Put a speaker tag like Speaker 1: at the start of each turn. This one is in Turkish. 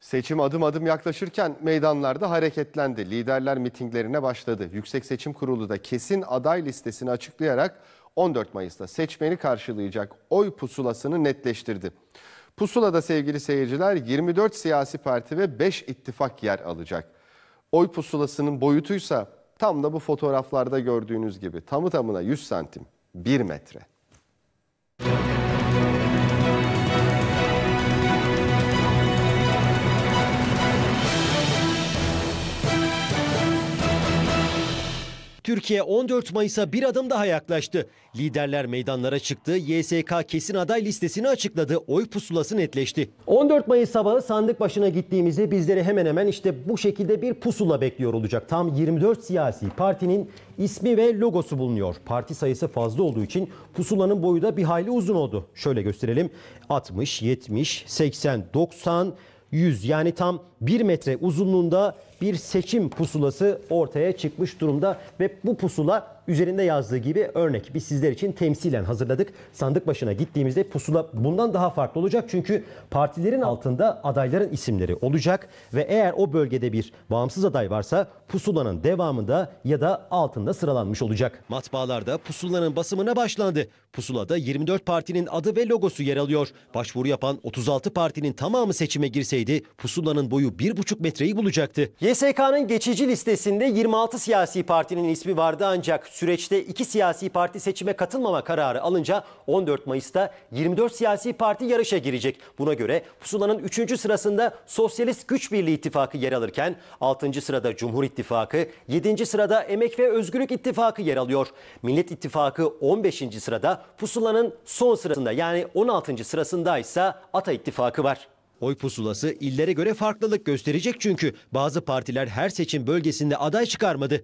Speaker 1: Seçim adım adım yaklaşırken meydanlarda hareketlendi. Liderler mitinglerine başladı. Yüksek Seçim Kurulu da kesin aday listesini açıklayarak 14 Mayıs'ta seçmeni karşılayacak oy pusulasını netleştirdi. Pusulada sevgili seyirciler 24 siyasi parti ve 5 ittifak yer alacak. Oy pusulasının boyutuysa tam da bu fotoğraflarda gördüğünüz gibi tamı tamına 100 santim, 1 metre.
Speaker 2: Türkiye 14 Mayıs'a bir adım daha yaklaştı. Liderler meydanlara çıktı, YSK kesin aday listesini açıkladı, oy pusulası netleşti. 14 Mayıs sabahı sandık başına gittiğimizde bizleri hemen hemen işte bu şekilde bir pusula bekliyor olacak. Tam 24 siyasi partinin ismi ve logosu bulunuyor. Parti sayısı fazla olduğu için pusulanın boyu da bir hayli uzun oldu. Şöyle gösterelim. 60, 70, 80, 90, 100 yani tam 1 metre uzunluğunda bir seçim pusulası ortaya çıkmış durumda ve bu pusula üzerinde yazdığı gibi örnek biz sizler için temsilen hazırladık. Sandık başına gittiğimizde pusula bundan daha farklı olacak çünkü partilerin altında adayların isimleri olacak ve eğer o bölgede bir bağımsız aday varsa pusulanın devamında ya da altında sıralanmış olacak. Matbaalarda pusulanın basımına başlandı. Pusulada 24 partinin adı ve logosu yer alıyor. Başvuru yapan 36 partinin tamamı seçime girseydi pusulanın boyu 1,5 metreyi bulacaktı. YSK'nın geçici listesinde 26 siyasi partinin ismi vardı ancak süreçte 2 siyasi parti seçime katılmama kararı alınca 14 Mayıs'ta 24 siyasi parti yarışa girecek. Buna göre pusulanın 3. sırasında Sosyalist Güç Birliği İttifakı yer alırken 6. sırada Cumhur İttifakı, 7. sırada Emek ve Özgürlük İttifakı yer alıyor. Millet İttifakı 15. sırada pusulanın son sırasında yani 16. sırasında ise Ata İttifakı var. Oy pusulası illere göre farklılık gösterecek çünkü bazı partiler her seçim bölgesinde aday çıkarmadı.